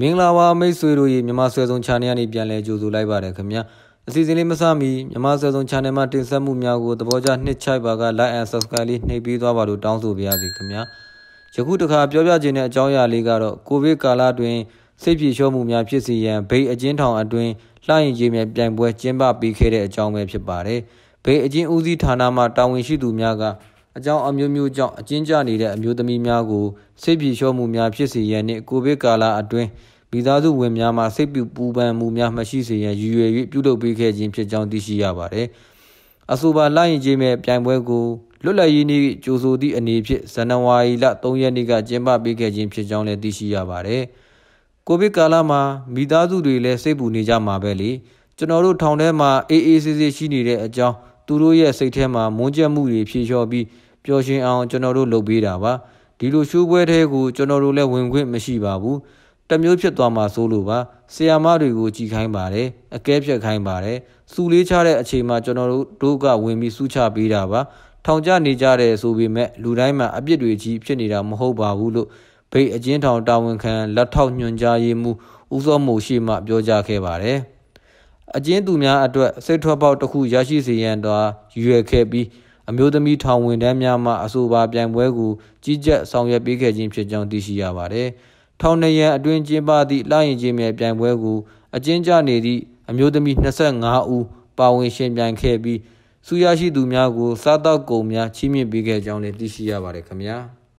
မင်္ဂလာပါမိတ်ဆွေတို့ရေမြန်မာဆွဲဆောင် channel ကနေပြန်လဲကြိုဆိုလိုက်ပါတယ်ခင်ဗျာအစီအစဉ်လေးမစမီမြန်မာဆွဲဆောင် channel မှာတင်ဆက်မှုများကိုသဘောကျနှစ်ချိုက်ပါက like and subscribe လေးနှိပ်ပေးသွားပါလို့တောင်းဆိုပါရစေခင်ဗျာယခုတခါပြောပြခြင်းတဲ့အကြောင်းအရာလေးကတော့ကိုဗစ်ကာလအတွင်းစိတ်ပြေလျှော့မှုများဖြစ်စေရန်ဗိတ်အကျဉ်းထောင်အတွင်းလှရင်ရေးမြပြိုင်ပွဲကျင်းပပေးခဲ့တဲ့အကြောင်းပဲဖြစ်ပါတယ်ဗိတ်အကျဉ်းဦးစီးဌာနမှတာဝန်ရှိသူများကအကြောင်းအမျိုးမျိုးကြောင့်အကျဉ်းကျနေတဲ့အမျိုးသမီးများကိုစိတ်ပြေလျှော့မှုများဖြစ်စေရန်နှင့်ကိုဗစ်ကာလအတွင်းမိသားစုဝင်များမှစိတ်ပူပူပန်မှုများမရှိစေရန်ရည်ရွယ်၍ပြုလုပ်ပေးခဲ့ခြင်းဖြစ်ကြောင်းသိရှိရပါသည်။အဆိုပါလှရင်ချင်းမဲ့ပြိုင်ပွဲကိုလွတ်လပ်ရေးနေ့ကြိုဆိုသည့်အနေဖြင့်ဇန်နဝါရီလ3ရက်နေ့ကကျင်းပပေးခဲ့ခြင်းဖြစ်ကြောင်းလည်းသိရှိရပါသည်။ကိုဗစ်ကာလမှာမိသားစုတွေလည်းစိတ်ပူနေကြမှာပဲလေ။ကျွန်တော်တို့ထောင်ထဲမှာအေးအေးဆေးဆေးရှိနေတဲ့အကြောင်းသူတို့ရဲ့စိတ်ထဲမှာမွန်းကျက်မှုတွေဖြေလျှော့ပြီးပျော်ရွှင်အောင် ကျွန်တော်တို့လုပ်ပေးတာပါဒီလိုရှိုးပွဲတဲ့ကိုကျွန်တော်တို့လည်းဝင်ခွင့်မရှိပါဘူးတမျိုးဖြစ်သွားမှာဆိုလို့ပါဆီယာမတွေကိုကြည်ခိုင်းပါတယ်အကဲဖြတ်ခိုင်းပါတယ်စူလေးချတဲ့အချိန်မှာကျွန်တော်တို့တို့ကဝင်ပြီးစူးချပေးတာပါထောင်ကျနေကြတယ်ဆိုပေမဲ့လူတိုင်းမှာအပြစ်တွေကြီးဖြစ်နေတာမဟုတ်ပါဘူးလို့ဗိတ်အကျဉ်းထောင်တာဝန်ခံလက်ထောက်ညွှန်ကြားရေးမှူးဦးစောမိုးရှိမှပြောကြားခဲ့ပါတယ်အကျဉ်းသူများအတွက်စိတ်ထွက်ပေါက်တစ်ခုရရှိစေရန်သာရွယ်ခဲ့ပြီးအမျိုးသမီးထောင်ဝင်တန်းများမှအဆိုပါပြိုင်ပွဲကိုကြီးကြပ်ဆောင်ရွက်ပေးခဲ့ခြင်းဖြစ်ကြောင်းသိရှိရပါသည်။ထောင်နေရန်အတွင်းကျင်းပသည့်လှရင်ချင်းမြေပြိုင်ပွဲကိုအကျဉ်းချနေသည့်အမျိုးသမီး25ဦးပါဝင်ရှင်ပြိုင်ခဲ့ပြီးစူရရှိသူများကိုစားတောက်ကုန်များချီးမြှင့်ပေးခဲ့ကြောင်းလည်းသိရှိရပါတယ်ခင်ဗျာ။